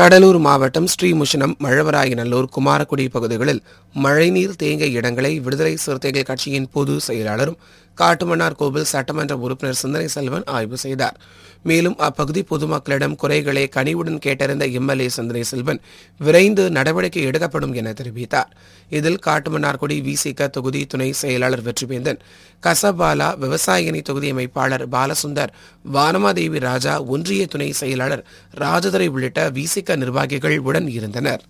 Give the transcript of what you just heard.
கடலூர் மாவட்டம் ஸ்ரீமுஷனம் மழவராயநல்லூர் குமாரக்குடி பகுதிகளில் மழைநீர் தேங்கிய இடங்களை விடுதலை சிறுத்தைகள் கட்சியின் பொது செயலாளரும் காட்டுமன்னார் கோவில் சட்டமன்ற உறுப்பினர் சுந்தரை செல்வன் ஆய்வு செய்தார் மேலும் அப்பகுதி பொதுமக்களிடம் குறைகளை கனிவுடன் கேட்டறிந்த எம்எல்ஏ சுந்தரை செல்வன் விரைந்து நடவடிக்கை எடுக்கப்படும் என தெரிவித்தார் இதில் காட்டுமன்னார்குடி விசிக தொகுதி துணை செயலாளர் வெற்றிவேந்தன் கசபாலா விவசாயினி தொகுதி அமைப்பாளர் பாலசுந்தர் வானமாதேவி ராஜா ஒன்றிய துணை செயலாளர் ராஜதுரை உள்ளிட்ட விசிக நிர்வாகிகள் உடன் இருந்தனர்